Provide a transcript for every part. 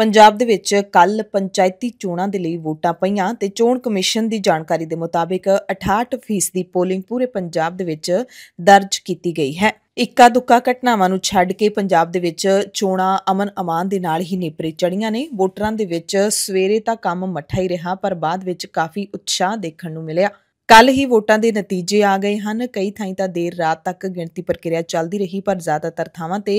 ਪੰਜਾਬ ਦੇ ਵਿੱਚ ਕੱਲ ਪੰਚਾਇਤੀ ਚੋਣਾਂ ਦੇ ਲਈ ਵੋਟਾਂ ਪਈਆਂ ਤੇ ਚੋਣ ਕਮਿਸ਼ਨ ਦੀ ਜਾਣਕਾਰੀ ਦੇ ਮੁਤਾਬਿਕ 68% ਦੀ ਪੋਲਿੰਗ ਪੂਰੇ ਪੰਜਾਬ ਦੇ ਵਿੱਚ ਦਰਜ ਕੀਤੀ ਗਈ ਹੈ ਇੱਕਾ ਦੁੱਕਾ ਘਟਨਾਵਾਂ ਨੂੰ ਛੱਡ ਕੇ ਪੰਜਾਬ ਦੇ ਵਿੱਚ ਚੋਣਾਂ ਅਮਨ ਅਮਾਨ ਦੇ ਨਾਲ ਹੀ ਨੇਪਰੇ ਚੜੀਆਂ ਨੇ ਵੋਟਰਾਂ ਦੇ ਵਿੱਚ ਸਵੇਰੇ ਤਾਂ ਕੰਮ ਮੱਠਾ ਹੀ ਰਿਹਾ ਪਰ ਬਾਅਦ ਵਿੱਚ ਕਾਫੀ ਉਤਸ਼ਾਹ ਦੇਖਣ ਨੂੰ ਮਿਲਿਆ ਕੱਲ ਹੀ ਵੋਟਾਂ ਦੇ ਨਤੀਜੇ ਆ ਗਏ ਹਨ ਕਈ ਥਾਈਂ ਤਾਂ ਦੇਰ ਰਾਤ ਤੱਕ ਗਿਣਤੀ ਪ੍ਰਕਿਰਿਆ ਚੱਲਦੀ ਰਹੀ ਪਰ ਜ਼ਿਆਦਾਤਰ ਥਾਵਾਂ ਤੇ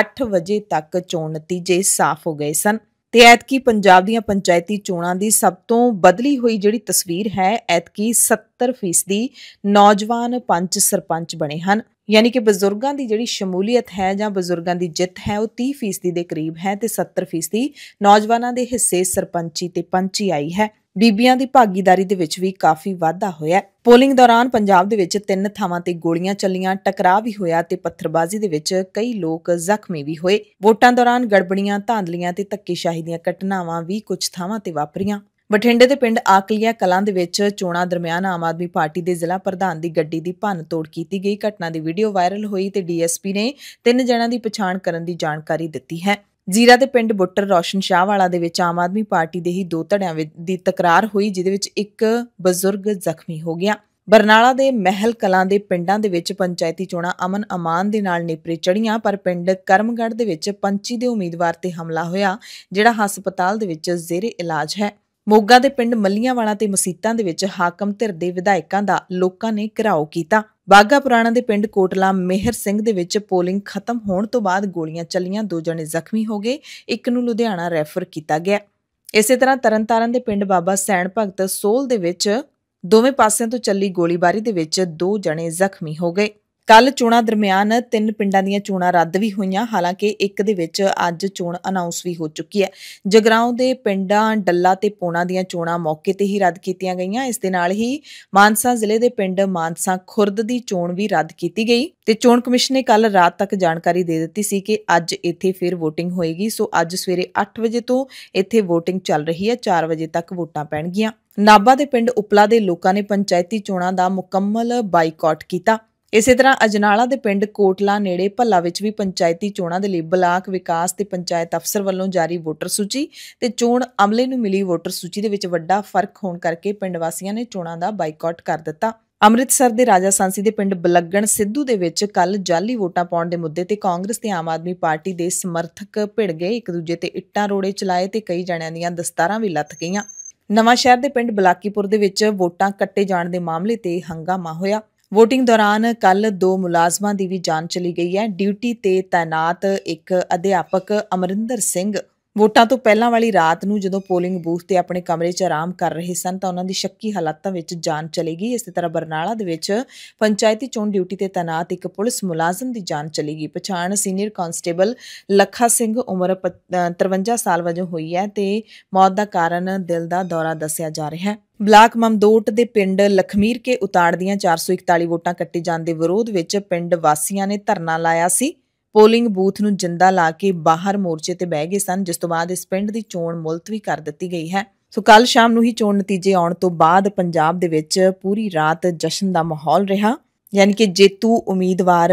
8 ਵਜੇ ਤੱਕ ਚੋਣ ਨਤੀਜੇ ਸਾਫ਼ ਹੋ ਗਏ ਸਨ ਤੇ ਐਤਕੀ ਪੰਜਾਬ ਦੀਆਂ ਪੰਚਾਇਤੀ ਚੋਣਾਂ ਦੀ ਸਭ ਤੋਂ ਬਦਲੀ ਹੋਈ ਜਿਹੜੀ ਤਸਵੀਰ ਹੈ ਐਤਕੀ 70% ਨੌਜਵਾਨ ਪੰਚ ਸਰਪੰਚ ਬਣੇ ਹਨ ਯਾਨੀ ਕਿ ਬਜ਼ੁਰਗਾਂ ਦੀ ਜਿਹੜੀ ਸ਼ਮੂਲੀਅਤ ਹੈ ਜਾਂ ਬਜ਼ੁਰਗਾਂ ਦੀ ਜਿੱਤ ਹੈ ਉਹ 30% ਦੇ ਕਰੀਬ ਹੈ ਤੇ 70% ਨੌਜਵਾਨਾਂ ਦੇ ਹਿੱਸੇ ਸਰਪੰਚੀ ਤੇ ਪੰਚੀ ਆਈ ਹੈ ਬੀਬੀਆਂ ਦੀ ਭਾਗੀਦਾਰੀ ਦੇ ਵਿੱਚ ਵੀ ਕਾਫੀ ਵਾਧਾ ਹੋਇਆ ਪੋਲਿੰਗ ਦੌਰਾਨ ਪੰਜਾਬ ਦੇ ਵਿੱਚ ਤਿੰਨ ਥਾਵਾਂ ਤੇ ਗੋਲੀਆਂ ਚੱਲੀਆਂ ਟਕਰਾਅ ਵੀ ਹੋਇਆ ਤੇ ਪੱਥਰਬਾਜ਼ੀ ਦੇ ਵਿੱਚ ਕਈ ਲੋਕ ਜ਼ਖਮੀ ਵੀ ਹੋਏ ਵੋਟਾਂ ਦੌਰਾਨ ਗੜਬੜੀਆਂ ਧਾਂਦਲੀਆਂ ਤੇ ਧੱਕੇਸ਼ਾਹੀ ਦੀਆਂ ਘਟਨਾਵਾਂ ਵੀ ਕੁਝ ਥਾਵਾਂ ਤੇ ਵਾਪਰੀਆਂ ਬਠਿੰਡੇ ਦੇ ਪਿੰਡ ਆਕਲੀਆ ਕਲਾਂ ਦੇ ਵਿੱਚ ਚੋਣਾਂ ਦਰਮਿਆਨ ਆਮ ਆਦਮੀ ਪਾਰਟੀ ਦੇ ਜ਼ਿਲ੍ਹਾ ਪ੍ਰਧਾਨ ਦੀ ਗੱਡੀ ਦੀ ਭੰਨ ਤੋੜ ਕੀਤੀ ਗਈ ਘਟਨਾ ਦੀ ਵੀਡੀਓ ਵਾਇਰਲ ਹੋਈ ਤੇ ਡੀਐਸਪੀ ਨੇ ਤਿੰਨ ਜਣਾਂ ਦੀ ਪਛਾਣ ਕਰਨ ਦੀ ਜਾਣਕਾਰੀ ਦਿੱਤੀ ਹੈ ਜ਼ੀਰਾ ਦੇ ਪਿੰਡ ਬੁੱਟਰ ਰੋਸ਼ਨ ਵਾਲਾ ਦੇ ਵਿੱਚ ਆਮ ਆਦਮੀ ਪਾਰਟੀ ਦੇ ਹੀ ਦੋ ਧੜਿਆਂ ਦੀ ਤਕਰਾਰ ਹੋਈ ਜਿਹਦੇ ਵਿੱਚ ਇੱਕ ਬਜ਼ੁਰਗ ਜ਼ਖਮੀ ਹੋ ਗਿਆ ਬਰਨਾਲਾ ਦੇ ਮਹਿਲ ਕਲਾਂ ਦੇ ਪਿੰਡਾਂ ਦੇ ਵਿੱਚ ਪੰਚਾਇਤੀ ਚੋਣਾਂ ਅਮਨ ਅਮਾਨ ਦੇ ਨਾਲ ਨੇਪਰੇ ਚੜੀਆਂ ਪਰ ਪਿੰਡ ਕਰਮਗੜ ਦੇ ਵਿੱਚ ਪੰਚੀ ਦੇ ਉਮੀਦਵਾਰ ਤੇ ਹਮਲਾ ਹੋਇਆ ਜਿਹੜਾ ਹਸਪਤਾਲ ਦੇ ਵਿੱਚ ਜ਼ੇਰੇ ਇਲਾਜ ਹੈ ਮੋਗਾ ਦੇ ਪਿੰਡ ਮੱਲੀਆਂਵਾਲਾ ਤੇ ਮਸੀਤਾਂ ਦੇ ਵਿੱਚ ਹਾਕਮ ਧਿਰ ਦੇ ਵਿਧਾਇਕਾਂ ਦਾ ਲੋਕਾਂ ਨੇ ਘਰਾਓ ਕੀਤਾ ਬਾਗਾ ਪੁਰਾਣਾ ਦੇ ਪਿੰਡ ਕੋਟਲਾ ਮਿਹਰ ਸਿੰਘ ਦੇ ਵਿੱਚ ਪੋਲਿੰਗ ਖਤਮ ਹੋਣ ਤੋਂ ਬਾਅਦ ਗੋਲੀਆਂ ਚੱਲੀਆਂ ਦੋ ਜਣੇ ਜ਼ਖਮੀ ਹੋ ਗਏ ਇੱਕ ਨੂੰ ਲੁਧਿਆਣਾ ਰੈਫਰ ਕੀਤਾ ਗਿਆ ਇਸੇ ਤਰ੍ਹਾਂ ਤਰਨਤਾਰਨ ਦੇ ਪਿੰਡ ਬਾਬਾ ਸੈਣ ਭਗਤ ਸੋਲ ਦੇ ਵਿੱਚ ਦੋਵੇਂ ਪਾਸਿਆਂ ਤੋਂ ਚੱਲੀ ਗੋਲੀਬਾਰੀ ਦੇ ਵਿੱਚ ਦੋ ਜਣੇ ਜ਼ਖਮੀ ਹੋ ਗਏ ਕੱਲ ਚੋਣਾਂ ਦਰਮਿਆਨ ਤਿੰਨ ਪਿੰਡਾਂ ਦੀਆਂ ਚੋਣਾਂ ਰੱਦ ਵੀ ਹੋਈਆਂ ਹਾਲਾਂਕਿ ਇੱਕ ਦੇ ਵਿੱਚ ਅੱਜ ਚੋਣ ਅਨਾਉਂਸ ਵੀ ਹੋ ਚੁੱਕੀ ਹੈ ਜਗਰਾਉਂ ਦੇ ਪਿੰਡਾਂ ਡੱਲਾ ਤੇ ਪੋਣਾ ਦੀਆਂ ਚੋਣਾਂ ਮੌਕੇ ਤੇ ਹੀ ਰੱਦ ਕੀਤੀਆਂ ਗਈਆਂ ਇਸ ਦੇ ਨਾਲ ਹੀ ਮਾਨਸਾ ਜ਼ਿਲ੍ਹੇ ਦੇ ਪਿੰਡ ਮਾਨਸਾ ਖੁਰਦ ਦੀ ਚੋਣ ਵੀ ਰੱਦ ਕੀਤੀ ਗਈ ਤੇ ਚੋਣ ਕਮਿਸ਼ਨ ਨੇ ਕੱਲ ਰਾਤ ਤੱਕ ਜਾਣਕਾਰੀ ਦੇ ਦਿੱਤੀ ਸੀ ਕਿ ਅੱਜ ਇੱਥੇ ਫਿਰ VOTING ਹੋਏਗੀ ਸੋ ਅੱਜ ਸਵੇਰੇ 8 ਵਜੇ ਤੋਂ ਇੱਥੇ VOTING ਚੱਲ ਰਹੀ ਹੈ 4 ਵਜੇ ਤੱਕ ਵੋਟਾਂ ਪੈਣਗੀਆਂ ਨਾਬਾ ਦੇ ਪਿੰਡ ਉਪਲਾ ਦੇ ਲੋਕਾਂ ਨੇ ਪੰਚਾਇਤੀ ਚੋਣਾਂ ਦਾ ਮੁਕੰਮਲ ਬਾਈਕਾਟ ਕੀਤਾ ਇਸੇ ਤਰ੍ਹਾਂ ਅਜਨਾਲਾ ਦੇ ਪਿੰਡ ਕੋਟਲਾ ਨੇੜੇ ਭੱਲਾ ਵਿੱਚ ਵੀ ਪੰਚਾਇਤੀ ਚੋਣਾਂ ਦੇ ਲਈ ਬਲਾਕ ਵਿਕਾਸ ਤੇ ਪੰਚਾਇਤ ਅਫਸਰ ਵੱਲੋਂ ਜਾਰੀ ਵੋਟਰ ਸੂਚੀ ਤੇ ਚੋਣ ਅਮਲੇ ਨੂੰ ਮਿਲੀ ਵੋਟਰ ਸੂਚੀ ਦੇ ਵਿੱਚ ਵੱਡਾ ਫਰਕ ਹੋਣ ਕਰਕੇ ਪਿੰਡ ਵਾਸੀਆਂ ਨੇ ਚੋਣਾਂ ਦਾ ਬਾਈਕਾਟ ਕਰ ਦਿੱਤਾ ਅੰਮ੍ਰਿਤਸਰ ਦੇ ਰਾਜਾ ਸੰਸੀ ਦੇ ਪਿੰਡ ਬਲੱਗਣ ਸਿੱਧੂ ਦੇ ਵਿੱਚ ਕੱਲ ਜਾਲੀ ਵੋਟਾਂ ਪਾਉਣ ਦੇ ਮੁੱਦੇ ਤੇ ਕਾਂਗਰਸ ਤੇ ਆਮ ਆਦਮੀ ਪਾਰਟੀ ਦੇ ਸਮਰਥਕ ਭਿੜ ਗਏ ਇੱਕ ਦੂਜੇ ਤੇ ਇੱਟਾਂ ਰੋੜੇ ਚਲਾਏ ਤੇ ਕਈ ਜਣਿਆਂ ਦੀਆਂ ਦਸਤਾਰਾਂ ਵੀ ਲੱਥ ਗਈਆਂ ਨਵਾਂ ਸ਼ਹਿਰ ਦੇ ਪਿੰਡ ਬਲਾਕੀਪੁਰ ਦੇ ਵਿੱਚ ਵੋਟਾਂ ਕੱਟੇ ਜਾਣ ਦੇ ਮਾਮਲੇ ਤੇ ਹੰਗਾਮਾ ਹੋਇਆ ਵੋਟਿੰਗ ਦੌਰਾਨ ਕੱਲ ਦੋ ਮੁਲਾਜ਼ਮਾਂ ਦੀ ਵੀ ਜਾਨ ਚਲੀ ਗਈ ਹੈ ਡਿਊਟੀ ਤੇ ਤਾਇਨਾਤ ਇੱਕ ਅਧਿਆਪਕ ਅਮਰਿੰਦਰ ਸਿੰਘ ਵੋਟਾਂ ਤੋਂ ਪਹਿਲਾਂ ਵਾਲੀ ਰਾਤ ਨੂੰ ਜਦੋਂ ਪੋਲਿੰਗ ਬੂਥ ਤੇ ਆਪਣੇ ਕਮਰੇ 'ਚ ਆਰਾਮ ਕਰ ਰਹੇ ਸਨ ਤਾਂ ਉਹਨਾਂ ਦੀ ਸ਼ੱਕੀ ਹਾਲਾਤਾਂ ਵਿੱਚ ਜਾਨ ਚਲੀ ਗਈ ਇਸੇ ਤਰ੍ਹਾਂ ਬਰਨਾਲਾ ਦੇ ਵਿੱਚ ਪੰਚਾਇਤੀ ਚੋਣ ਡਿਊਟੀ ਤੇ ਤਾਇਨਾਤ ਇੱਕ ਪੁਲਿਸ ਮੁਲਾਜ਼ਮ ਦੀ ਜਾਨ ਚਲੀ ਗਈ ਪਛਾਣ ਸੀਨੀਅਰ ਕਨਸਟੇਬਲ ਲੱਖਾ ਸਿੰਘ ਉਮਰ 53 ਸਾਲ ਵਜੋਂ ਹੋਈ ਹੈ ਤੇ ਮੌਤ ਦਾ ਕਾਰਨ ਦਿਲ ਦਾ ਦੌਰਾ ਦੱਸਿਆ ਜਾ ਰਿਹਾ ਹੈ ਬਲਾਕ ਮਮਦੋਟ ਦੇ ਪਿੰਡ ਲਖਮੀਰ ਕੇ ਉਤਾੜ ਦੀਆਂ 441 ਵੋਟਾਂ ਕੱਟੇ ਜਾਣ ਦੇ ਵਿਰੋਧ ਵਿੱਚ ਪਿੰਡ ਵਾਸੀਆਂ ਨੇ ਧਰਨਾ ਲਾਇਆ ਸੀ ਪੋਲਿੰਗ ਬੂਥ ਨੂੰ ਜਿੰਦਾ ਲਾ ਕੇ ਬਾਹਰ ਮੋਰਚੇ ਤੇ ਬਹਿ ਗਏ ਸਨ ਜਿਸ ਤੋਂ ਬਾਅਦ ਇਸ ਪਿੰਡ ਦੀ ਚੋਣ ਮੁਲਤਵੀ ਕਰ ਦਿੱਤੀ ਗਈ ਹੈ ਸੋ ਕੱਲ ਸ਼ਾਮ ਨੂੰ ਹੀ ਚੋਣ ਨਤੀਜੇ ਆਉਣ ਤੋਂ ਬਾਅਦ ਪੰਜਾਬ ਦੇ ਵਿੱਚ ਪੂਰੀ ਰਾਤ ਜਸ਼ਨ ਦਾ ਮਾਹੌਲ ਰਿਹਾ ਯਾਨੀ ਕਿ ਜੇਤੂ ਉਮੀਦਵਾਰ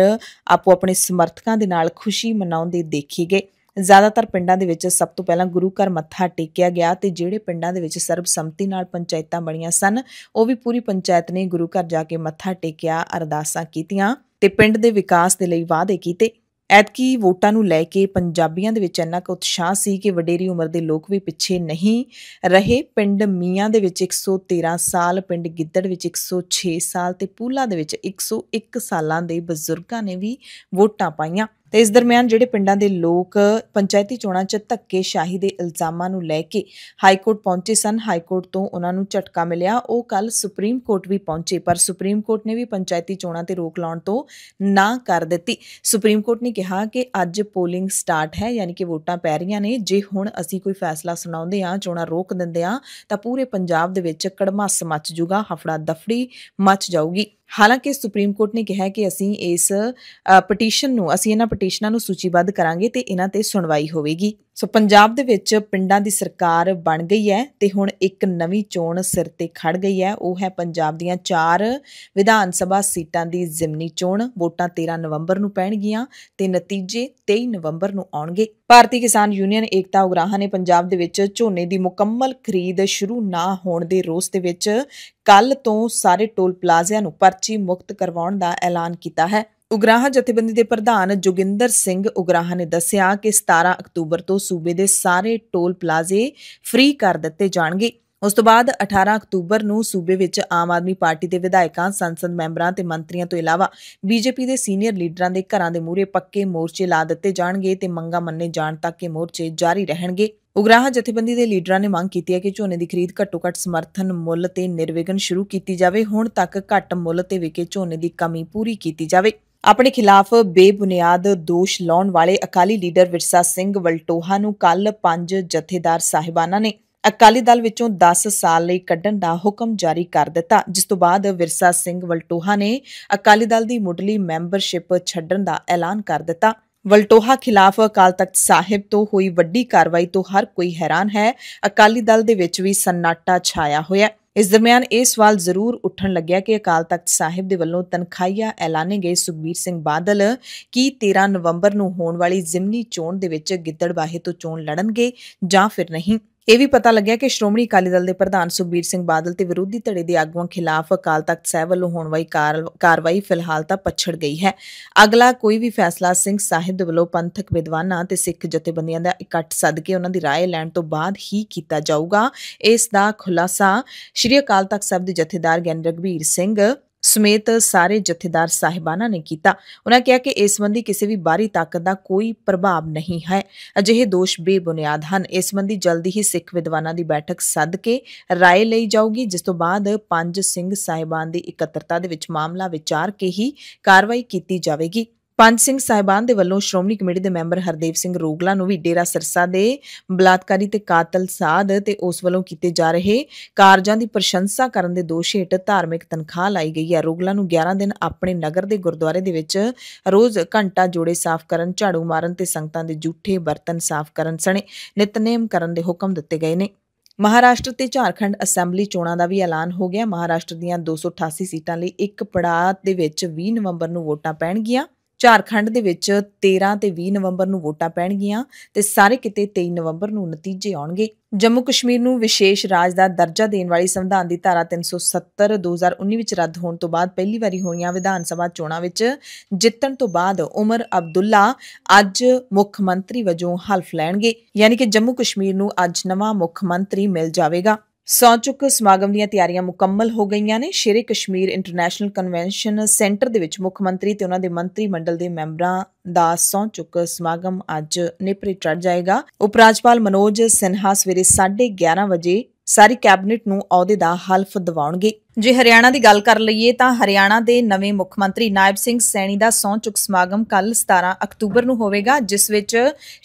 ਆਪੋ ਆਪਣੇ ਸਮਰਥਕਾਂ ਦੇ ਨਾਲ ਖੁਸ਼ੀ ਮਨਾਉਂਦੇ ਦੇਖੀ ਗਏ ਜ਼ਿਆਦਾਤਰ ਪਿੰਡਾਂ ਦੇ ਵਿੱਚ ਸਭ ਤੋਂ ਪਹਿਲਾਂ ਗੁਰੂ ਘਰ ਮੱਥਾ ਟੇਕਿਆ ਗਿਆ ਤੇ ਜਿਹੜੇ ਪਿੰਡਾਂ ਦੇ ਵਿੱਚ ਸਰਬਸੰਮਤੀ ਨਾਲ ਪੰਚਾਇਤਾਂ ਬਣੀਆਂ ਸਨ ਉਹ ਵੀ ਪੂਰੀ ਪੰਚਾਇਤ ਨੇ ਗੁਰੂ ਘਰ ਜਾ ਕੇ ਮੱਥਾ ਟੇਕਿਆ ਅਰਦਾਸਾਂ ਕੀਤੀਆਂ ਤੇ ਪਿੰਡ ਦੇ ਵਿਕਾਸ ਦੇ ਲਈ ਵਾਅਦੇ ਕੀਤੇ ਐਤਕੀ ਵੋਟਾਂ ਨੂੰ ਲੈ ਕੇ ਪੰਜਾਬੀਆਂ ਦੇ ਵਿੱਚ ਇੰਨਾ ਕੁ ਉਤਸ਼ਾਹ ਸੀ ਕਿ ਵਡੇਰੀ ਉਮਰ ਦੇ ਲੋਕ ਵੀ ਪਿੱਛੇ ਨਹੀਂ ਰਹੇ ਪਿੰਡ ਮੀਆਂ ਦੇ ਵਿੱਚ 113 ਸਾਲ ਪਿੰਡ ਗਿੱਦੜ ਵਿੱਚ 106 ਸਾਲ ਤੇ ਪੂਲਾ ਦੇ ਵਿੱਚ 101 ਸਾਲਾਂ ਦੇ ਬਜ਼ੁਰਗਾਂ ਨੇ ਵੀ ਵੋਟਾਂ ਪਾਈਆਂ ਤੇ ਇਸ ਦਰਮਿਆਨ ਜਿਹੜੇ ਪਿੰਡਾਂ ਦੇ ਲੋਕ ਪੰਚਾਇਤੀ ਚੋਣਾਂ 'ਚ ਧੱਕੇਸ਼ਾਹੀ ਦੇ ਇਲਜ਼ਾਮਾਂ ਨੂੰ ਲੈ ਕੇ ਹਾਈ ਕੋਰਟ ਪਹੁੰਚੇ ਸਨ ਹਾਈ ਕੋਰਟ ਤੋਂ ਉਹਨਾਂ ਨੂੰ ਝਟਕਾ ਮਿਲਿਆ ਉਹ ਕੱਲ ਸੁਪਰੀਮ ਕੋਰਟ ਵੀ ਪਹੁੰਚੇ ਪਰ ਸੁਪਰੀਮ ਕੋਰਟ ਨੇ ਵੀ ਪੰਚਾਇਤੀ ਚੋਣਾਂ ਤੇ ਰੋਕ ਲਾਉਣ ਤੋਂ ਨਾ ਕਰ ਦਿੱਤੀ ਸੁਪਰੀਮ ਕੋਰਟ ਨੇ ਕਿਹਾ ਕਿ ਅੱਜ ਪੋਲਿੰਗ ਸਟਾਰਟ ਹੈ ਯਾਨੀ ਕਿ ਵੋਟਾਂ ਪੈ ਰਹੀਆਂ ਨੇ ਜੇ ਹੁਣ ਅਸੀਂ ਕੋਈ ਫੈਸਲਾ ਸੁਣਾਉਂਦੇ ਹਾਂ ਚੋਣਾਂ ਰੋਕ ਦਿੰਦੇ ਹਾਂ ਤਾਂ ਪੂਰੇ ਪੰਜਾਬ ਦੇ ਵਿੱਚ ਕੜਮਾ ਸਮੱਚ ਜੂਗਾ ਹਫੜਾ ਦਫੜੀ ਮਚ ਜਾਊਗੀ ਹਾਲਾਂਕਿ ਸੁਪਰੀਮ ਕੋਰਟ ਨੇ ਕਿਹਾ ਕਿ ਅਸੀਂ ਇਸ ਪਟੀਸ਼ਨ ਨੂੰ ਅਸੀਂ ਇਹਨਾਂ ਪਟੀਸ਼ਨਾਂ ਨੂੰ ਸੂਚੀਬੱਧ ਕਰਾਂਗੇ ਤੇ ਇਹਨਾਂ ਤੇ ਸੁਣਵਾਈ ਹੋਵੇਗੀ ਸੋ ਪੰਜਾਬ ਦੇ ਵਿੱਚ ਪਿੰਡਾਂ ਦੀ ਸਰਕਾਰ ਬਣ ਗਈ ਹੈ ਤੇ ਹੁਣ ਇੱਕ ਨਵੀਂ ਚੋਣ ਸਿਰ ਤੇ ਖੜ ਗਈ ਹੈ ਉਹ ਹੈ ਪੰਜਾਬ ਦੀਆਂ ਚਾਰ ਵਿਧਾਨ ਸਭਾ ਸੀਟਾਂ ਦੀ ਜ਼ਿਮਨੀ ਚੋਣ ਵੋਟਾਂ 13 ਨਵੰਬਰ ਨੂੰ ਪੈਣਗੀਆਂ ਤੇ ਨਤੀਜੇ 23 ਨਵੰਬਰ ਨੂੰ ਆਉਣਗੇ ਭਾਰਤੀ ਕਿਸਾਨ ਯੂਨੀਅਨ ਏਕਤਾ ਉਗਰਾਹਾਂ ਨੇ ਪੰਜਾਬ ਦੇ ਵਿੱਚ ਝੋਨੇ ਦੀ ਮੁਕੰਮਲ ਖਰੀਦ ਸ਼ੁਰੂ ਨਾ ਹੋਣ ਦੇ ਰੋਸ ਦੇ ਵਿੱਚ ਕੱਲ ਤੋਂ ਸਾਰੇ ਟੋਲ ਪਲਾਜ਼ਿਆਂ ਨੂੰ ਪਰਚੀ ਮੁਕਤ ਕਰਵਾਉਣ ਦਾ ਐਲਾਨ ਕੀਤਾ ਹੈ ਉਗਰਾਹਾ ਜਥੇਬੰਦੀ ਦੇ ਪ੍ਰਧਾਨ ਜੋਗਿੰਦਰ ਸਿੰਘ ਉਗਰਾਹਾ ਨੇ ਦੱਸਿਆ ਕਿ 17 ਅਕਤੂਬਰ ਤੋਂ ਸੂਬੇ ਦੇ ਸਾਰੇ ਟੋਲ ਪਲਾਜ਼ੇ ਫ੍ਰੀ ਕਰ ਦਿੱਤੇ ਜਾਣਗੇ ਉਸ ਤੋਂ ਬਾਅਦ 18 ਅਕਤੂਬਰ ਨੂੰ ਸੂਬੇ ਵਿੱਚ ਆਮ ਆਦਮੀ ਪਾਰਟੀ ਦੇ ਵਿਧਾਇਕਾਂ ਸੰਸਦ ਮੈਂਬਰਾਂ ਤੇ ਮੰਤਰੀਆਂ ਤੋਂ ਇਲਾਵਾ ਬੀਜੇਪੀ ਦੇ ਸੀਨੀਅਰ ਲੀਡਰਾਂ ਦੇ ਘਰਾਂ ਦੇ ਮੂਹਰੇ ਪੱਕੇ ਮੋਰਚੇ ਲਾ ਦਿੱਤੇ ਜਾਣਗੇ ਤੇ ਮੰਗਾ ਮੰਨੇ ਜਾਣ ਤੱਕ ਇਹ ਮੋਰਚੇ ਜਾਰੀ ਰਹਿਣਗੇ ਉਗਰਾਹ ਜਥੇਬੰਦੀ ਦੇ ਲੀਡਰਾਂ ਨੇ ਮੰਗ ਕੀਤੀ ਹੈ ਕਿ ਝੋਨੇ ਦੀ ਖਰੀਦ ਘੱਟੋ-ਘੱਟ ਸਮਰਥਨ ਮੁੱਲ ਤੇ ਨਿਰਵਿਘਨ ਸ਼ੁਰੂ ਕੀਤੀ ਜਾਵੇ ਹੁਣ ਤੱਕ ਘੱਟ ਮੁੱਲ ਤੇ ਵਿਕੇ ਝੋਨੇ ਦੀ ਕਮੀ ਪੂਰੀ ਕੀਤੀ ਜਾਵੇ ਆਪਣੇ ਖਿਲਾਫ ਬੇਬੁਨਿਆਦ ਦੋਸ਼ ਲਾਉਣ ਵਾਲੇ ਅਕਾਲੀ ਲੀਡਰ ਵਿਰਸਾ ਸਿੰਘ ਵਲਟੋਹਾ ਨੂੰ ਕੱਲ ਪੰਜ ਜਥੇਦਾਰ ਸਾਹਿਬਾਨਾਂ ਨੇ ਅਕਾਲੀ ਦਲ ਵਿੱਚੋਂ 10 ਸਾਲ ਲਈ ਕੱਢਣ ਦਾ ਹੁਕਮ ਜਾਰੀ ਕਰ ਦਿੱਤਾ ਜਿਸ ਤੋਂ ਬਾਅਦ ਵਿਰਸਾ ਸਿੰਘ ਵਲਟੋਹਾ ਨੇ ਅਕਾਲੀ ਦਲ ਦੀ ਮੁੱਢਲੀ ਮੈਂਬਰਸ਼ਿਪ ਛੱਡਣ ਦਾ ਐਲਾਨ ਕਰ ਦਿੱਤਾ ਵਲਟੋਹਾ ਖਿਲਾਫ ਅਕਾਲ ਤਖਤ ਸਾਹਿਬ ਤੋਂ ਹੋਈ ਵੱਡੀ ਕਾਰਵਾਈ ਤੋਂ ਹਰ ਕੋਈ ਹੈਰਾਨ ਹੈ ਅਕਾਲੀ ਦਲ ਦੇ ਵਿੱਚ ਵੀ ਸੰਨਾਟਾ ਛਾਇਆ ਹੋਇਆ ਹੈ ਇਸ ਦਰਮਿਆਨ ਇਹ ਸਵਾਲ ਜ਼ਰੂਰ ਉੱਠਣ ਲੱਗਿਆ ਕਿ ਅਕਾਲ ਤਖਤ ਸਾਹਿਬ ਦੇ ਵੱਲੋਂ ਤਨਖਾਈਆ ਐਲਾਨੇ ਗਏ ਸੁਖਬੀਰ ਸਿੰਘ ਬਾਦਲ ਕੀ 13 ਨਵੰਬਰ ਨੂੰ ਹੋਣ ਵਾਲੀ ਜ਼ਿਮਨੀ ਚੋਣ ਦੇ ਵਿੱਚ ਗਿੱਦੜਬਾਹੇ ਤੋਂ ਚੋਣ ਲੜਨਗੇ ਜਾਂ ਫਿਰ ਨਹੀਂ ਇਹ ਵੀ ਪਤਾ ਲੱਗਿਆ ਕਿ ਸ਼੍ਰੋਮਣੀ ਅਕਾਲੀ ਦਲ ਦੇ ਪ੍ਰਧਾਨ ਸੁਖਬੀਰ ਸਿੰਘ ਬਾਦਲ ਤੇ ਵਿਰੋਧੀ ਧੜੇ ਦੇ ਆਗੂਆਂ ਖਿਲਾਫ ਅਕਾਲ ਤਖਤ ਸਾਹਿਬ ਵੱਲੋਂ ਹੋਣ ਵਾਲੀ ਕਾਰਵਾਈ ਫਿਲਹਾਲ ਤਾਂ ਪਛੜ ਗਈ ਹੈ ਅਗਲਾ ਕੋਈ ਵੀ ਫੈਸਲਾ ਸਿੰਘ ਸਾਹਿਬ ਦੇ ਵੱਲੋਂ ਪੰਥਕ ਵਿਦਵਾਨਾਂ ਤੇ ਸਿੱਖ ਜਥੇਬੰਦੀਆਂ ਦਾ ਇਕੱਠ ਸੱਦ ਕੇ ਉਹਨਾਂ ਦੀ رائے ਲੈਣ ਤੋਂ ਬਾਅਦ ਹੀ ਕੀਤਾ ਜਾਊਗਾ ਇਸ ਦਾ ਖੁਲਾਸਾ ਸ਼੍ਰੀ ਅਕਾਲ ਤਖਤ ਸਾਹਿਬ ਦੇ ਜਥੇਦਾਰ ਗਿਆਨ ਰਗਵੀਰ ਸਿੰਘ ਸਮੇਤ ਸਾਰੇ ਜਥੇਦਾਰ ਸਾਹਿਬਾਨਾਂ ਨੇ ਕੀਤਾ ਉਹਨਾਂ ਕਿਹਾ ਕਿ ਇਸ ਸੰਬੰਧੀ ਕਿਸੇ ਵੀ ਬਾਹਰੀ ਤਾਕਤ ਦਾ ਕੋਈ ਪ੍ਰਭਾਵ ਨਹੀਂ ਹੈ ਅਜਿਹੇ ਦੋਸ਼ ਬੇਬੁਨਿਆਦ ਹਨ ਇਸ ਸੰਬੰਧੀ ਜਲਦੀ ਹੀ ਸਿੱਖ ਵਿਦਵਾਨਾਂ ਦੀ ਬੈਠਕ ਸੱਦ ਕੇ رائے ਲਈ ਜਾਊਗੀ ਜਿਸ ਤੋਂ ਬਾਅਦ ਪੰਜ ਸਿੰਘ ਸਾਹਿਬਾਨ ਦੀ ਇਕੱਤਰਤਾ ਦੇ ਵਿੱਚ ਮਾਮਲਾ ਵਿਚਾਰ ਕੇ ਹੀ ਕਾਰਵਾਈ ਕੀਤੀ ਜਾਵੇਗੀ ਪੰਜ ਸਿੰਘ ਸਾਹਿਬਾਨ ਦੇ ਵੱਲੋਂ ਸ਼੍ਰੋਮਣੀ ਕਮੇਟੀ ਦੇ ਮੈਂਬਰ ਹਰਦੇਵ ਸਿੰਘ ਰੋਗਲਾ ਨੂੰ ਵੀ ਡੇਰਾ ਸਰਸਾ ਦੇ ਬਲਾਤਕਾਰੀ ਤੇ ਕਾਤਲ ਸਾਧ ਤੇ ਉਸ ਵੱਲੋਂ ਕੀਤੇ ਜਾ ਰਹੇ ਕਾਰਜਾਂ ਦੀ ਪ੍ਰਸ਼ੰਸਾ ਕਰਨ ਦੇ ਦੋਸ਼ ਹੇਠ ਧਾਰਮਿਕ ਤਨਖਾਹ ਲਾਈ ਗਈ ਹੈ ਰੋਗਲਾ ਨੂੰ 11 ਦਿਨ ਆਪਣੇ ਨਗਰ ਦੇ ਗੁਰਦੁਆਰੇ ਦੇ ਵਿੱਚ ਰੋਜ਼ ਘੰਟਾ ਜੋੜੇ ਸਾਫ਼ ਕਰਨ ਝਾੜੂ ਮਾਰਨ ਤੇ ਸੰਗਤਾਂ ਦੇ ਝੂਠੇ ਬਰਤਨ ਸਾਫ਼ ਕਰਨ ਸਣੇ ਨਿਤਨੇਮ ਕਰਨ ਦੇ ਹੁਕਮ ਦਿੱਤੇ ਗਏ ਨੇ ਮਹਾਰਾਸ਼ਟਰ ਤੇ ਝਾਰਖੰਡ ਅਸੈਂਬਲੀ ਚੋਣਾਂ ਦਾ ਵੀ ਐਲਾਨ ਹੋ ਗਿਆ ਮਹਾਰਾਸ਼ਟਰ ਦੀਆਂ 288 ਸੀਟਾਂ ਲਈ ਇੱਕ ਪੜਾਅ ਦੇ ਵਿੱਚ 20 ਨਵੰਬਰ ਨੂੰ ਵੋਟਾਂ ਪੈਣਗੀਆਂ ਝਾਰਖੰਡ ਦੇ ਵਿੱਚ 13 ਤੇ 20 ਨਵੰਬਰ ਨੂੰ ਵੋਟਾਂ ਪੈਣਗੀਆਂ ਤੇ ਸਾਰੇ ਕਿਤੇ 23 ਨਵੰਬਰ ਨੂੰ ਨਤੀਜੇ ਆਉਣਗੇ ਜੰਮੂ ਕਸ਼ਮੀਰ ਨੂੰ ਵਿਸ਼ੇਸ਼ ਰਾਜ ਦਾ ਦਰਜਾ ਦੇਣ ਵਾਲੀ ਸੰਵਿਧਾਨ ਦੀ ਧਾਰਾ 370 2019 ਵਿੱਚ ਰੱਦ ਹੋਣ ਤੋਂ ਬਾਅਦ ਪਹਿਲੀ ਵਾਰੀ ਹੋਈਆਂ ਵਿਧਾਨ ਸਭਾ ਚੋਣਾਂ ਵਿੱਚ ਜਿੱਤਣ ਤੋਂ ਬਾਅਦ ਉਮਰ ਅਬਦੁੱਲਾ ਅੱਜ ਮੁੱਖ ਮੰਤਰੀ ਵਜੋਂ ਹਲਫ ਲੈਣਗੇ ਯਾਨੀ ਕਿ ਜੰਮੂ ਕਸ਼ਮੀਰ ਨੂੰ ਅੱਜ ਨਵਾਂ ਮੁੱਖ ਮੰਤਰੀ ਮਿਲ ਜਾਵੇਗਾ ਸੌਂਚੁੱਕ ਸਮਾਗਮ ਦੀਆਂ ਤਿਆਰੀਆਂ ਮੁਕੰਮਲ ਹੋ ਗਈਆਂ ਨੇ Shere Kashmir international convention centre ਦੇ ਵਿੱਚ ਮੁੱਖ ਮੰਤਰੀ ਤੇ ਉਹਨਾਂ ਦੇ ਮੰਤਰੀ ਮੰਡਲ ਦੇ ਮੈਂਬਰਾਂ ਦਾ ਸੌਂਚੁੱਕ ਸਮਾਗਮ ਅੱਜ ਨਿਪਰੇ ਚੜ ਜਾਏਗਾ ਉਪ ਰਾਜਪਾਲ ਮਨੋਜ ਸਿਨਹਾ ਸਵੇਰੇ 11:30 ਵਜੇ ਸਾਰੀ ਕੈਬਨਿਟ ਨੂੰ ਅਹੁਦੇ ਦਾ ਹਲਫ ਦਿਵਾਉਣਗੇ ਜੇ ਹਰਿਆਣਾ ਦੀ ਗੱਲ ਕਰ ਲਈਏ ਤਾਂ ਹਰਿਆਣਾ ਦੇ ਨਵੇਂ ਮੁੱਖ ਮੰਤਰੀ ਨਾਇਬ ਸਿੰਘ ਸੈਣੀ ਦਾ ਸੌਂ ਚੁੱਕ ਸਮਾਗਮ ਕੱਲ 17 ਅਕਤੂਬਰ ਨੂੰ ਹੋਵੇਗਾ ਜਿਸ ਵਿੱਚ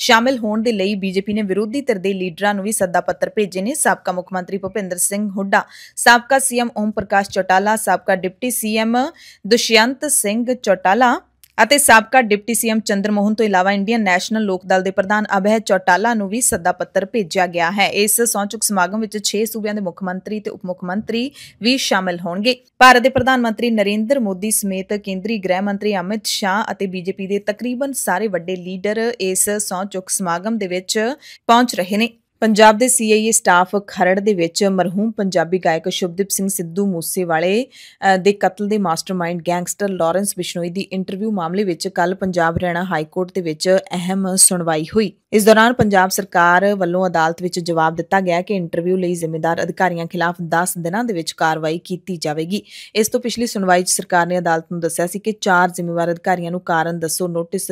ਸ਼ਾਮਿਲ ਹੋਣ ਦੇ ਲਈ ਬੀਜੇਪੀ ਨੇ ਵਿਰੋਧੀ ਧਿਰ ਦੇ ਲੀਡਰਾਂ ਨੂੰ ਵੀ ਸੱਦਾ ਪੱਤਰ ਭੇਜੇ ਨੇ ਸਾਬਕਾ ਮੁੱਖ ਮੰਤਰੀ ਭੁਪਿੰਦਰ ਸਿੰਘ ਹੁੱਡਾ ਸਾਬਕਾ ਸੀਐਮ ਓਮ ਪ੍ਰਕਾਸ਼ ਚੋਟਾਲਾ ਸਾਬਕਾ ਡਿਪਟੀ ਸੀਐਮ ਦੁਸ਼ਯੰਤ ਸਿੰਘ ਚੋਟਾਲਾ ਅਤੇ ਸਾਬਕਾ ਡਿਪਟੀ ਸੀਐਮ ਚੰਦਰਮੋਹਨ ਤੋਂ ਇਲਾਵਾ ਇੰਡੀਅਨ ਨੈਸ਼ਨਲ ਲੋਕ ਦਲ ਦੇ ਪ੍ਰਧਾਨ ਅਭੈ ਚੌਟਾਲਾ ਨੂੰ ਵੀ ਸੱਦਾ ਪੱਤਰ ਭੇਜਿਆ ਗਿਆ ਹੈ ਇਸ ਸੌਂਚੁਕ ਸਮਾਗਮ ਵਿੱਚ 6 ਸੂਬਿਆਂ ਦੇ ਮੁੱਖ ਮੰਤਰੀ ਤੇ ਉਪ ਮੁੱਖ ਮੰਤਰੀ ਵੀ ਸ਼ਾਮਲ ਹੋਣਗੇ ਭਾਰਤ ਦੇ ਪ੍ਰਧਾਨ ਮੰਤਰੀ ਨਰਿੰਦਰ ਮੋਦੀ ਸਮੇਤ ਕੇਂਦਰੀ ਗ੍ਰਹਿ ਮੰਤਰੀ ਅਮਿਤ ਸ਼ਾਹ ਅਤੇ ਬੀਜੇਪੀ ਦੇ ਤਕਰੀਬਨ ਸਾਰੇ ਵੱਡੇ ਲੀਡਰ ਇਸ ਸੌਂਚੁਕ ਸਮਾਗਮ ਦੇ ਵਿੱਚ ਪਹੁੰਚ ਰਹੇ ਨੇ ਪੰਜਾਬ ਦੇ ਸੀਆਈਏ ਸਟਾਫ ਖਰੜ ਦੇ ਵਿੱਚ ਮਰਹੂਮ ਪੰਜਾਬੀ ਗਾਇਕ ਸ਼ੁਭਦੀਪ ਸਿੰਘ ਸਿੱਧੂ ਮੂਸੇਵਾਲੇ ਦੇ ਕਤਲ ਦੇ ਮਾਸਟਰਮਾਈਂਡ ਗੈਂਗਸਟਰ ਲਾਰੈਂਸ ਬਿਸ਼ਨੋਈ ਦੀ ਇੰਟਰਵਿਊ ਮਾਮਲੇ ਵਿੱਚ ਕੱਲ ਪੰਜਾਬ ਹਰਿਆਣਾ ਹਾਈ ਕੋਰਟ ਦੇ ਵਿੱਚ ਅਹਿਮ ਸੁਣਵਾਈ ਹੋਈ ਇਸ ਦੌਰਾਨ ਪੰਜਾਬ ਸਰਕਾਰ ਵੱਲੋਂ ਅਦਾਲਤ ਵਿੱਚ ਜਵਾਬ ਦਿੱਤਾ ਗਿਆ ਕਿ ਇੰਟਰਵਿਊ ਲਈ ਜ਼ਿੰਮੇਵਾਰ ਅਧਿਕਾਰੀਆਂ ਖਿਲਾਫ 10 ਦਿਨਾਂ ਦੇ ਵਿੱਚ ਕਾਰਵਾਈ ਕੀਤੀ ਜਾਵੇਗੀ ਇਸ ਤੋਂ ਪਿਛਲੀ ਸੁਣਵਾਈ 'ਚ ਸਰਕਾਰ ਨੇ ਅਦਾਲਤ ਨੂੰ ਦੱਸਿਆ ਸੀ ਕਿ ਚਾਰ ਜ਼ਿੰਮੇਵਾਰ ਅਧਿਕਾਰੀਆਂ ਨੂੰ ਕਾਰਨ ਦੱਸੋ ਨੋਟਿਸ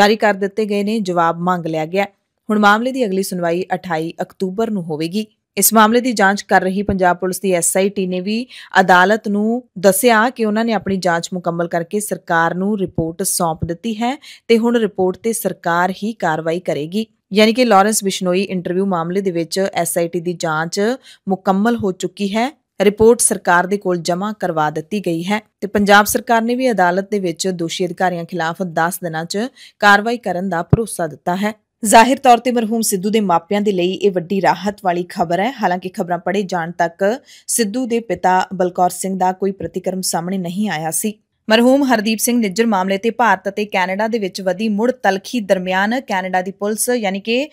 ਜਾਰੀ ਕਰ ਦਿੱਤੇ ਗਏ ਨੇ ਜਵਾਬ ਮੰਗ ਲਿਆ ਗਿਆ ਹੁਣ ਮਾਮਲੇ ਦੀ ਅਗਲੀ ਸੁਣਵਾਈ 28 ਅਕਤੂਬਰ ਨੂੰ ਹੋਵੇਗੀ ਇਸ ਮਾਮਲੇ ਦੀ ਜਾਂਚ ਕਰ ਰਹੀ ਪੰਜਾਬ ਪੁਲਿਸ ਦੀ ਐਸਆਈਟੀ ਨੇ ਵੀ ਅਦਾਲਤ ਨੂੰ ਦੱਸਿਆ ਕਿ ਉਹਨਾਂ ਨੇ ਆਪਣੀ ਜਾਂਚ ਮੁਕੰਮਲ ਕਰਕੇ ਸਰਕਾਰ ਨੂੰ ਰਿਪੋਰਟ ਸੌਂਪ ਦਿੱਤੀ ਹੈ ਤੇ ਹੁਣ ਰਿਪੋਰਟ ਤੇ ਸਰਕਾਰ ਹੀ ਕਾਰਵਾਈ ਕਰੇਗੀ ਯਾਨੀ ਕਿ ਲਾਰੈਂਸ ਬਿਸ਼ਨੋਈ ਇੰਟਰਵਿਊ ਮਾਮਲੇ ਦੇ ਵਿੱਚ ਐਸਆਈਟੀ ਦੀ ਜਾਂਚ ਮੁਕੰਮਲ ਹੋ ਚੁੱਕੀ ਹੈ ਰਿਪੋਰਟ ਸਰਕਾਰ ਦੇ ਕੋਲ ਜਮ੍ਹਾਂ ਕਰਵਾ ਦਿੱਤੀ ਗਈ ਹੈ ਤੇ ਪੰਜਾਬ ਸਰਕਾਰ ਨੇ ਵੀ ਅਦਾਲਤ ਦੇ ਵਿੱਚ ਦੋਸ਼ੀ ਅਧਿਕਾਰੀਆਂ ਖਿਲਾਫ 10 ਦਿਨਾਂ 'ਚ ਕਾਰਵਾਈ ਕਰਨ ਦਾ ਭਰੋਸਾ ਦਿੱਤਾ ਹੈ ਜ਼ਾਹਿਰ ਤੌਰ ਤੇ ਮਰਹੂਮ ਸਿੱਧੂ ਦੇ ਮਾਪਿਆਂ ਦੇ ਲਈ ਇਹ ਵੱਡੀ ਰਾਹਤ ਵਾਲੀ ਖਬਰ ਹੈ ਹਾਲਾਂਕਿ ਖਬਰਾਂ ਪੜੇ ਜਾਣ ਤੱਕ ਸਿੱਧੂ ਦੇ ਪਿਤਾ ਬਲਕੌਰ ਸਿੰਘ ਦਾ ਕੋਈ ਪ੍ਰਤੀਕਰਮ ਸਾਹਮਣੇ ਨਹੀਂ ਆਇਆ ਸੀ ਮਰਹੂਮ ਹਰਦੀਪ ਸਿੰਘ ਨਿੱਜਰ ਮਾਮਲੇ ਤੇ ਭਾਰਤ ਅਤੇ ਕੈਨੇਡਾ ਦੇ ਵਿੱਚ ਵਧੀ ਮੁੜ ਤਲਖੀ ਦਰਮਿਆਨ ਕੈਨੇਡਾ ਦੀ ਪੁਲਿਸ ਯਾਨੀ ਕਿ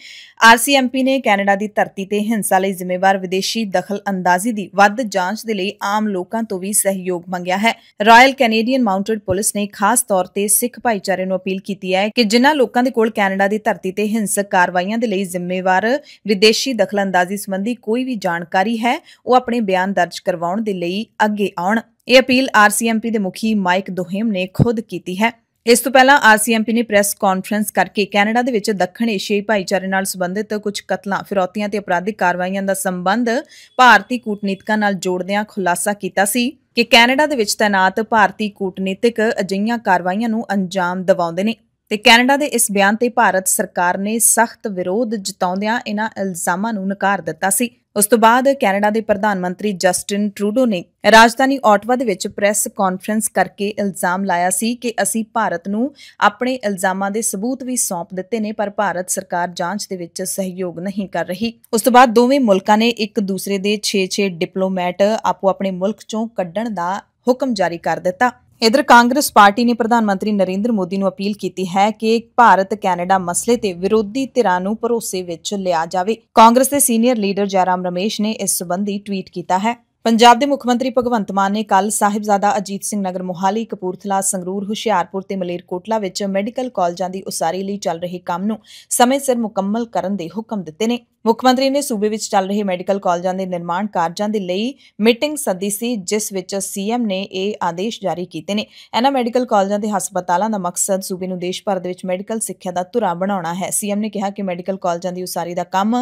ਆਰਸੀਐਮਪੀ ਨੇ ਕੈਨੇਡਾ ਦੀ ਧਰਤੀ ਤੇ ਹਿੰਸਾ ਲਈ ਜ਼ਿੰਮੇਵਾਰ ਵਿਦੇਸ਼ੀ ਦਖਲ ਅੰਦਾਜ਼ੀ ਦੀ ਵੱਧ ਜਾਂਚ ਦੇ ਲਈ ਆਮ ਲੋਕਾਂ ਤੋਂ ਵੀ ਸਹਿਯੋਗ ਮੰਗਿਆ ਹੈ ਰਾਇਲ ਕੈਨੇਡੀਅਨ ਮਾਊਂਟਡ ਪੁਲਿਸ ਨੇ ਖਾਸ ਤੌਰ ਤੇ ਸਿੱਖ ਭਾਈਚਾਰੇ ਨੂੰ ਅਪੀਲ ਕੀਤੀ ਹੈ ਕਿ ਜਿਨ੍ਹਾਂ ਲੋਕਾਂ ਦੇ ਕੋਲ ਕੈਨੇਡਾ ਦੀ ਧਰਤੀ ਤੇ ਹਿੰਸਕ ਕਾਰਵਾਈਆਂ ਦੇ ਲਈ ਜ਼ਿੰਮੇਵਾਰ ਵਿਦੇਸ਼ੀ ਦਖਲ ਅੰਦਾਜ਼ੀ ਸੰਬੰਧੀ ਕੋਈ ਵੀ ਜਾਣਕਾਰੀ ਹੈ ਉਹ ਆਪਣੇ ਬਿਆਨ ਦਰਜ ਕਰਵਾਉਣ ਦੇ ਲਈ ਅੱਗੇ ਆਉਣ ਇਹ ਅਪੀਲ ਆਰਸੀਐਮਪੀ ਦੇ ਮੁਖੀ ਮਾਈਕ ਦੋਹੇਮ ਨੇ ਖੁਦ ਕੀਤੀ ਹੈ ਇਸ ਤੋਂ ਪਹਿਲਾਂ ਆਰਸੀਐਮਪੀ ਨੇ ਪ੍ਰੈਸ ਕਾਨਫਰੰਸ ਕਰਕੇ ਕੈਨੇਡਾ ਦੇ ਵਿੱਚ ਦੱਖਣ ਏਸ਼ੀਆਈ ਭਾਈਚਾਰੇ ਨਾਲ ਸੰਬੰਧਿਤ ਕੁਝ ਕਤਲਾਂ, ਫਿਰੌਤੀਆਂ ਤੇ ਅਪਰਾਧਿਕ ਕਾਰਵਾਈਆਂ ਦਾ ਸੰਬੰਧ ਭਾਰਤੀ ਕੂਟਨੀਤਿਕਾਂ ਨਾਲ ਜੋੜਦਿਆਂ ਖੁਲਾਸਾ ਕੀਤਾ ਸੀ ਕਿ ਕੈਨੇਡਾ ਦੇ ਵਿੱਚ ਤਾਇਨਾਤ ਭਾਰਤੀ ਕੂਟਨੀਤਿਕ ਅਜਿਹੀਆਂ ਕਾਰਵਾਈਆਂ ਨੂੰ ਅੰਜਾਮ ਦਿਵਾਉਂਦੇ ਨੇ ਤੇ ਕੈਨੇਡਾ ਦੇ ਇਸ ਬਿਆਨ ਤੇ ਭਾਰਤ ਸਰਕਾਰ ਨੇ ਸਖਤ ਵਿਰੋਧ ਜਤਾਉਂਦਿਆਂ ਇਹਨਾਂ ਇਲਜ਼ਾਮਾਂ ਨੂੰ ਨਕਾਰ ਦਿੱਤਾ ਸੀ ਉਸ ਤੋਂ ਬਾਅਦ ਕੈਨੇਡਾ ਦੇ ਪ੍ਰਧਾਨ ਮੰਤਰੀ ਜਸਟਿਨ ਟਰੂਡੋ ਨੇ ਰਾਜਧਾਨੀ ਆਟਵਾ ਦੇ ਵਿੱਚ ਪ੍ਰੈਸ ਕਾਨਫਰੰਸ ਕਰਕੇ ਇਲਜ਼ਾਮ ਲਾਇਆ ਸੀ ਕਿ ਅਸੀਂ ਭਾਰਤ ਨੂੰ ਆਪਣੇ ਇਲਜ਼ਾਮਾਂ ਦੇ ਸਬੂਤ ਵੀ ਸੌਂਪ ਦਿੱਤੇ ਨੇ ਪਰ ਭਾਰਤ ਸਰਕਾਰ ਜਾਂਚ ਦੇ ਵਿੱਚ ਸਹਿਯੋਗ ਨਹੀਂ ਕਰ ਰਹੀ ਉਸ ਤੋਂ ਬਾਅਦ ਦੋਵੇਂ ਮੁਲਕਾਂ ਨੇ ਇੱਕ ਦੂਸਰੇ ਦੇ 6-6 ਡਿਪਲੋਮੈਟ ਆਪੋ ਆਪਣੇ ਮੁਲਕ ਚੋਂ ਕੱਢਣ ਦਾ ਹੁਕਮ ਜਾਰੀ ਕਰ ਦਿੱਤਾ ਇਧਰ ਕਾਂਗਰਸ ਪਾਰਟੀ ਨੇ ਪ੍ਰਧਾਨ ਮੰਤਰੀ ਨਰਿੰਦਰ ਮੋਦੀ ਨੂੰ ਅਪੀਲ ਕੀਤੀ ਹੈ ਕਿ ਭਾਰਤ ਕੈਨੇਡਾ ਮਸਲੇ ਤੇ ਵਿਰੋਧੀ ਧਿਰਾਂ ਨੂੰ ਭਰੋਸੇ ਵਿੱਚ ਲਿਆ ਜਾਵੇ ਕਾਂਗਰਸ ਦੇ ਸੀਨੀਅਰ ਲੀਡਰ ਜੈਰਾਮ ਰਮੇਸ਼ ਨੇ ਇਸ ਸੰਬੰਧੀ ਟਵੀਟ ਕੀਤਾ ਹੈ ਪੰਜਾਬ ਦੇ ਮੁੱਖ ਮੰਤਰੀ ਭਗਵੰਤ ਮਾਨ ਨੇ ਕੱਲ ਸਾਹਿਬਜ਼ਾਦਾ ਅਜੀਤ ਸਿੰਘ ਨਗਰ ਮੋਹਾਲੀ ਕਪੂਰਥਲਾ ਸੰਗਰੂਰ ਹੁਸ਼ਿਆਰਪੁਰ ਤੇ ਮਲੇਰਕੋਟਲਾ ਵਿੱਚ ਮੈਡੀਕਲ ਕਾਲਜਾਂ ਦੀ ਉਸਾਰੀ ਲਈ ਚੱਲ ਰਹੇ ਕੰਮ ਨੂੰ ਸਮੇਂ ਸਿਰ ਮੁਕੰਮਲ ਕਰਨ ਦੇ ਹੁਕਮ ਦਿੱਤੇ ਨੇ ਮੁੱਖ ਮੰਤਰੀ ਨੇ ਸੂਬੇ ਵਿੱਚ ਚੱਲ ਰਹੇ ਮੈਡੀਕਲ ਕਾਲਜਾਂ ਦੇ ਨਿਰਮਾਣ ਕਾਰਜਾਂ ਦੇ ਲਈ ਮੀਟਿੰਗ ਸੱਦੀ ਸੀ ਜਿਸ ਵਿੱਚ ਸੀਐਮ ਨੇ ਇਹ ਆਦੇਸ਼ ਜਾਰੀ ਕੀਤੇ ਨੇ ਇਹਨਾਂ ਮੈਡੀਕਲ ਕਾਲਜਾਂ ਤੇ ਹਸਪਤਾਲਾਂ ਦਾ ਮਕਸਦ ਸੂਬੇ ਨੂੰ ਦੇਸ਼ ਭਰ ਦੇ ਵਿੱਚ ਮੈਡੀਕਲ ਸਿੱਖਿਆ ਦਾ ਧੁਰਾ ਬਣਾਉਣਾ ਹੈ ਸੀਐਮ ਨੇ ਕਿਹਾ ਕਿ ਮੈਡੀਕਲ ਕਾਲਜਾਂ ਦੀ ਉਸਾਰੀ ਦਾ ਕੰਮ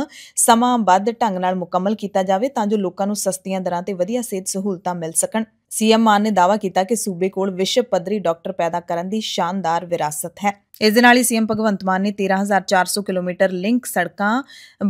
ਸਮਾਂਬੱਧ ਢੰਗ ਨਾਲ ਮੁਕੰਮਲ ਕੀਤਾ ਜਾਵੇ ਤਾਂ ਜੋ ਲੋਕਾਂ ਨੂੰ ਸਸਤੀਆਂ ਦਰਾਂ ਅਤੇ ਵਧੀਆ ਸਿਹਤ ਸਹੂਲਤਾਂ ਮਿਲ ਸਕਣ ਸੀਐਮ ਮਾਨ ਨੇ ਦਾਵਾ ਕੀਤਾ ਕਿ ਸੂਬੇ ਕੋਲ ਵਿਸ਼ਵ ਪੱਧਰੀ ਡਾਕਟਰ ਪੈਦਾ ਕਰਨ ਦੀ ਸ਼ਾਨਦਾਰ ਵਿਰਾਸਤ ਹੈ ਇਸ ਦੇ ਨਾਲ ਹੀ ਸੀਐਮ ਭਗਵੰਤ ਮਾਨ ਨੇ 13400 ਕਿਲੋਮੀਟਰ ਲਿੰਕ ਸੜਕਾਂ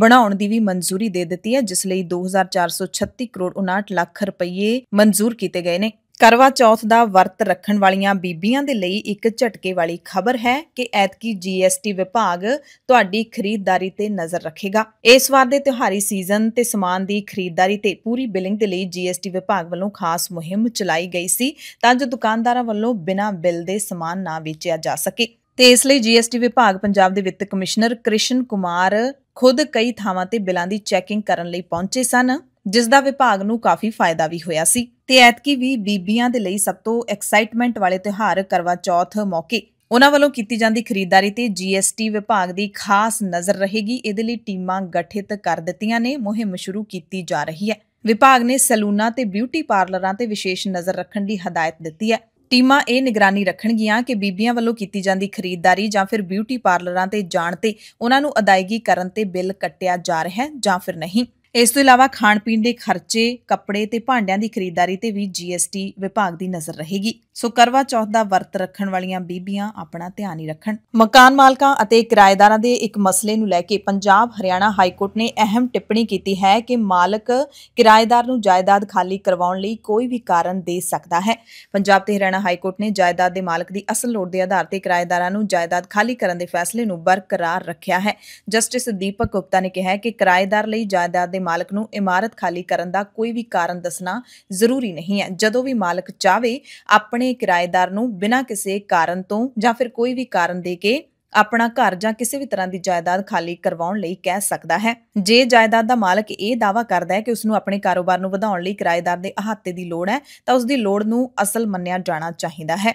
ਬਣਾਉਣ ਦੀ ਵੀ ਮਨਜ਼ੂਰੀ ਦੇ ਦਿੱਤੀ ਹੈ ਜਿਸ ਲਈ 2436 ਕਰੋੜ 59 ਲੱਖ ਰੁਪਏ ਮਨਜ਼ੂਰ ਕੀਤੇ ਗਏ ਨੇ ਕਰਵਾ ਚੌਥ ਦਾ ਵਰਤ ਰੱਖਣ ਵਾਲੀਆਂ ਬੀਬੀਆਂ ਦੇ ਲਈ ਇੱਕ ਝਟਕੇ ਵਾਲੀ ਖਬਰ ਹੈ ਕਿ ਐਤਕੀ ਜੀਐਸਟੀ ਵਿਭਾਗ ਤੁਹਾਡੀ ਖਰੀਦਦਾਰੀ ਤੇ ਨਜ਼ਰ ਰੱਖੇਗਾ ਇਸ ਵਾਰ ਦੇ ਤਿਉਹਾਰੀ ਸੀਜ਼ਨ ਤੇ ਸਮਾਨ ਦੀ ਖਰੀਦਦਾਰੀ ਤੇ ਪੂਰੀ ਬਿਲਿੰਗ ਦੇ ਲਈ ਜੀਐਸਟੀ ਵਿਭਾਗ ਵੱਲੋਂ ਖਾਸ ਮੁਹਿੰਮ ਚਲਾਈ ਗਈ ਸੀ ਤਾਂ ਜੋ ਦੁਕਾਨਦਾਰਾਂ ਵੱਲੋਂ ਬਿਨਾਂ ਬਿੱਲ ਦੇ ਸਮਾਨ ਨਾ ਵੇਚਿਆ ਜਾ ਸਕੇ ਤੇ ਇਸ ਲਈ ਜੀਐਸਟੀ ਵਿਭਾਗ ਪੰਜਾਬ ਦੇ ਵਿੱਤ ਕਮਿਸ਼ਨਰ ਕ੍ਰਿਸ਼ਨ ਕੁਮਾਰ ਖੁਦ ਕਈ ਥਾਵਾਂ ਤੇ ਬਿਲਾਂ ਦੀ ਚੈਕਿੰਗ ਕਰਨ ਲਈ ਪਹੁੰਚੇ ਸਨ ਜਿਸ ਦਾ ਵਿਭਾਗ ਨੂੰ ਕਾਫੀ ਫਾਇਦਾ ਵੀ ਹੋਇਆ ਸੀ ਤੇ ਐਤਕੀ ਵੀ ਬੀਬੀਆਂ ਦੇ ਲਈ ਸਭ ਤੋਂ ਐਕਸਾਈਟਮੈਂਟ ਵਾਲੇ ਤਿਉਹਾਰ ਕਰਵਾ ਚੌਥ ਮੌਕੇ ਉਹਨਾਂ ਵੱਲੋਂ ਕੀਤੀ ਜਾਂਦੀ ਖਰੀਦਦਾਰੀ ਤੇ ਜੀਐਸਟੀ ਵਿਭਾਗ ਦੀ ਖਾਸ ਨਜ਼ਰ ਰਹੇਗੀ ਇਹਦੇ ਲਈ ਟੀਮਾਂ ਗਠਿਤ ਕਰ ਦਿੱਤੀਆਂ ਨੇ ਮੁਹਿੰਮ ਸ਼ੁਰੂ ਕੀਤੀ ਜਾ ਰਹੀ ਹੈ ਵਿਭਾਗ ਨੇ ਸਲੂਨਾ ਤੇ ਬਿਊਟੀ ਪਾਰਲਰਾਂ ਤੇ ਵਿਸ਼ੇਸ਼ ਨਜ਼ਰ ਰੱਖਣ ਦੀ ਹਦਾਇਤ ਦਿੱਤੀ ਹੈ ਟੀਮਾਂ ਇਹ ਨਿਗਰਾਨੀ ਰੱਖਣਗੀਆਂ ਕਿ ਬੀਬੀਆਂ ਵੱਲੋਂ ਕੀਤੀ ਜਾਂਦੀ ਖਰੀਦਦਾਰੀ ਜਾਂ ਫਿਰ ਬਿਊਟੀ ਪਾਰਲਰਾਂ ਤੇ ਜਾਣ ਤੇ ਉਹਨਾਂ ਨੂੰ ਅਦਾਇਗੀ ਕਰਨ ਤੇ ਬਿੱਲ ਕੱਟਿਆ ਜਾ ਰਿਹਾ ਹੈ ਜਾਂ ਫਿਰ ਨਹੀਂ ਇਸ ਤੋਂ ਇਲਾਵਾ ਖਾਣ ਪੀਣ ਦੇ ਖਰਚੇ ਕੱਪੜੇ ਤੇ ਭਾਂਡਿਆਂ ਦੀ ਖਰੀਦਦਾਰੀ ਤੇ ਵੀ ਜੀਐਸਟੀ ਵਿਭਾਗ ਦੀ ਨਜ਼ਰ ਰਹੇਗੀ ਸੋ ਕਰਵਾ ਚੌਥ ਦਾ ਵਰਤ ਰੱਖਣ ਵਾਲੀਆਂ ਬੀਬੀਆਂ ਆਪਣਾ ਧਿਆਨ ਹੀ ਰੱਖਣ ਮਕਾਨ ਮਾਲਕਾਂ ਅਤੇ ਕਿਰਾਏਦਾਰਾਂ ਦੇ ਇੱਕ ਮਸਲੇ ਨੂੰ ਲੈ ਕੇ ਪੰਜਾਬ ਹਰਿਆਣਾ ਹਾਈ ਕੋਰਟ ਨੇ ਅਹਿਮ ਟਿੱਪਣੀ ਕੀਤੀ ਹੈ ਕਿ ਮਾਲਕ ਕਿਰਾਏਦਾਰ ਨੂੰ ਜਾਇਦਾਦ ਖਾਲੀ ਕਰਵਾਉਣ ਲਈ ਕੋਈ ਵੀ ਕਾਰਨ ਦੇ ਸਕਦਾ ਹੈ ਪੰਜਾਬ ਤੇ ਹਰਿਆਣਾ ਹਾਈ ਕੋਰਟ ਨੇ ਜਾਇਦਾਦ ਦੇ ਮਾਲਕ ਦੀ ਅਸਲ ਲੋੜ ਦੇ ਆਧਾਰ ਤੇ ਕਿਰਾਏਦਾਰਾਂ ਨੂੰ ਜਾਇਦਾਦ ਖਾਲੀ ਕਰਨ ਦੇ ਫੈਸਲੇ ਨੂੰ ਬਰਕਰਾਰ ਰੱਖਿਆ ਹੈ ਜਸਟਿਸ ਦੀਪਕ ਗੁਪਤਾ ਨੇ ਕਿਹਾ ਕਿ ਕਿਰਾਏਦਾਰ ਲਈ ਜਾਇਦਾਦ ਦੇ ਮਾਲਕ ਨੂੰ ਇਮਾਰਤ ਖਾਲੀ ਕਰਨ ਦਾ ਕੋਈ ਵੀ ਕਾਰਨ ਦੱਸਣਾ ਜ਼ਰੂਰੀ ਨਹੀਂ ਹੈ ਜਦੋਂ ਵੀ ਮਾਲਕ ਚਾਵੇ ਆਪਣੇ ਕਿਰਾਏਦਾਰ ਨੂੰ ਬਿਨਾਂ ਕਿਸੇ ਕਾਰਨ ਤੋਂ ਜਾਂ ਫਿਰ ਕੋਈ ਵੀ ਕਾਰਨ ਦੇ ਕੇ ਆਪਣਾ ਘਰ ਜਾਂ ਕਿਸੇ ਵੀ ਤਰ੍ਹਾਂ ਦੀ ਜਾਇਦਾਦ ਖਾਲੀ ਕਰਵਾਉਣ ਲਈ ਕਹਿ ਸਕਦਾ ਹੈ ਜੇ ਜਾਇਦਾਦ ਦਾ ਮਾਲਕ ਇਹ ਦਾਵਾ ਕਰਦਾ ਹੈ ਕਿ ਉਸ ਨੂੰ ਆਪਣੇ ਕਾਰੋਬਾਰ ਨੂੰ ਵਧਾਉਣ ਲਈ ਕਿਰਾਏਦਾਰ ਦੇ ਅਹਾਤੇ ਦੀ ਲੋੜ ਹੈ ਤਾਂ ਉਸ ਦੀ ਲੋੜ ਨੂੰ ਅਸਲ ਮੰਨਿਆ ਜਾਣਾ ਚਾਹੀਦਾ ਹੈ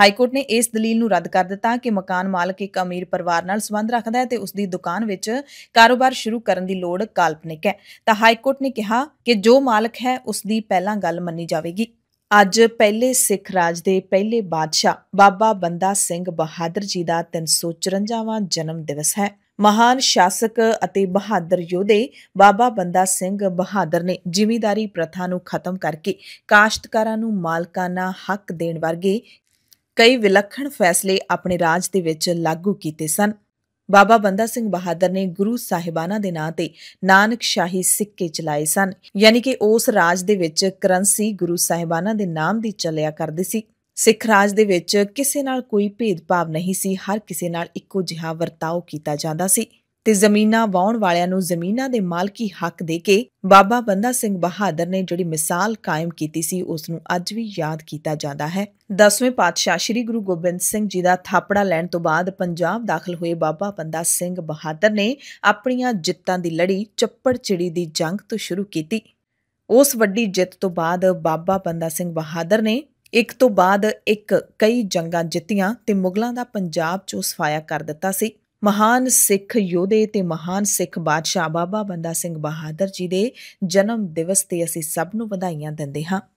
ਹਾਈਕੋਰਟ ਨੇ ਇਸ ਦਲੀਲ ਨੂੰ ਰੱਦ ਕਰ ਦਿੱਤਾ ਕਿ ਮਕਾਨ ਮਾਲਕ ਇੱਕ ਅਮੀਰ ਪਰਿਵਾਰ ਨਾਲ ਸੰਬੰਧ ਰੱਖਦਾ ਹੈ ਤੇ ਉਸ ਦੀ ਦੁਕਾਨ ਵਿੱਚ ਕਾਰੋਬਾਰ ਸ਼ੁਰੂ ਕਰਨ ਦੀ ਲੋੜ ਕਾਲਪਨਿਕ ਹੈ ਤਾਂ ਹਾਈਕੋਰਟ ਨੇ ਕਿਹਾ ਕਿ ਜੋ ਮਾਲਕ ਹੈ ਉਸ ਦੀ ਪਹਿਲਾਂ ਗੱਲ ਮੰਨੀ ਜਾਵੇਗੀ ਅੱਜ ਪਹਿਲੇ ਸਿੱਖ ਰਾਜ ਦੇ ਪਹਿਲੇ ਬਾਦਸ਼ਾਹ ਬਾਬਾ ਬੰਦਾ ਸਿੰਘ ਬਹਾਦਰ ਜੀ ਦਾ 354ਵਾਂ ਜਨਮ ਦਿਵਸ ਹੈ ਮਹਾਨ ਸ਼ਾਸਕ ਅਤੇ ਬਹਾਦਰ ਯੋਧੇ ਬਾਬਾ ਬੰਦਾ ਸਿੰਘ ਬਹਾਦਰ ਨੇ ਜ਼ਿਮੀਦਾਰੀ ਪ੍ਰਥਾ ਨੂੰ ਖਤਮ ਕਰਕੇ ਕਾਸ਼ਤਕਾਰਾਂ ਨੂੰ ਮਾਲਕਾਨਾ ਹੱਕ ਦੇਣ ਵਰਗੇ ਕਈ ਵਿਲੱਖਣ ਫੈਸਲੇ ਆਪਣੇ ਰਾਜ ਦੇ ਵਿੱਚ ਲਾਗੂ ਕੀਤੇ ਸਨ ਬਾਬਾ ਬੰਦਾ ਸਿੰਘ ਬਹਾਦਰ ਨੇ ਗੁਰੂ ਸਾਹਿਬਾਨਾਂ ਦੇ ਨਾਂ ਤੇ ਨਾਨਕ ਸ਼ਾਹੀ ਸਿੱਕੇ ਚਲਾਏ ਸਨ ਯਾਨੀ ਕਿ ਉਸ ਰਾਜ ਦੇ ਵਿੱਚ ਕਰੰਸੀ ਗੁਰੂ ਸਾਹਿਬਾਨਾਂ ਦੇ ਨਾਮ ਦੀ ਚੱਲਿਆ ਕਰਦੀ ਸੀ ਸਿੱਖ ਰਾਜ ਦੇ ਵਿੱਚ ਕਿਸੇ ਨਾਲ ਕੋਈ ਭੇਦਭਾਵ ਨਹੀਂ ਸੀ ਹਰ ਕਿਸੇ ਨਾਲ ਇੱਕੋ ਜਿਹਾ ਵਰਤਾਓ ਕੀਤਾ ਜਾਂਦਾ ਸੀ ਤੇ ਜ਼ਮੀਨਾਂ ਵਾਉਣ ਵਾਲਿਆਂ ਨੂੰ ਜ਼ਮੀਨਾਂ ਦੇ ਮਾਲਕੀ ਹੱਕ ਦੇ ਕੇ ਬਾਬਾ ਬੰਦਾ ਸਿੰਘ ਬਹਾਦਰ ਨੇ ਜਿਹੜੀ ਮਿਸਾਲ ਕਾਇਮ ਕੀਤੀ ਸੀ ਉਸ ਨੂੰ ਅੱਜ ਵੀ ਯਾਦ ਕੀਤਾ ਜਾਂਦਾ ਹੈ 10ਵੇਂ ਪਾਤਸ਼ਾਹ ਸ੍ਰੀ ਗੁਰੂ ਗੋਬਿੰਦ ਸਿੰਘ ਜੀ ਦਾ ਥਾਪੜਾ ਲੈਣ ਤੋਂ ਬਾਅਦ ਪੰਜਾਬ ਦਾਖਲ ਹੋਏ ਬਾਬਾ ਬੰਦਾ ਸਿੰਘ ਬਹਾਦਰ ਨੇ ਆਪਣੀਆਂ ਜਿੱਤਾਂ ਦੀ ਲੜੀ ਚੱਪੜ ਚਿੜੀ ਦੀ ਜੰਗ ਤੋਂ ਸ਼ੁਰੂ ਕੀਤੀ ਉਸ ਵੱਡੀ ਜਿੱਤ ਤੋਂ ਬਾਅਦ ਬਾਬਾ ਬੰਦਾ ਸਿੰਘ ਬਹਾਦਰ ਨੇ ਇੱਕ ਤੋਂ ਬਾਅਦ ਇੱਕ ਕਈ ਜੰਗਾਂ ਜਿੱਤੀਆਂ ਤੇ ਮੁਗਲਾਂ ਦਾ ਪੰਜਾਬ ਚੋਂ ਸਫਾਇਆ ਕਰ ਦਿੱਤਾ ਸੀ ਮਹਾਨ ਸਿੱਖ ਯੋਧੇ ਤੇ ਮਹਾਨ ਸਿੱਖ ਬਾਦਸ਼ਾਹ ਬਾਬਾ ਬੰਦਾ ਸਿੰਘ ਬਹਾਦਰ ਜੀ ਦੇ ਜਨਮ ਦਿਵਸ ਤੇ ਅਸੀਂ ਸਭ ਨੂੰ ਵਧਾਈਆਂ ਦਿੰਦੇ ਹਾਂ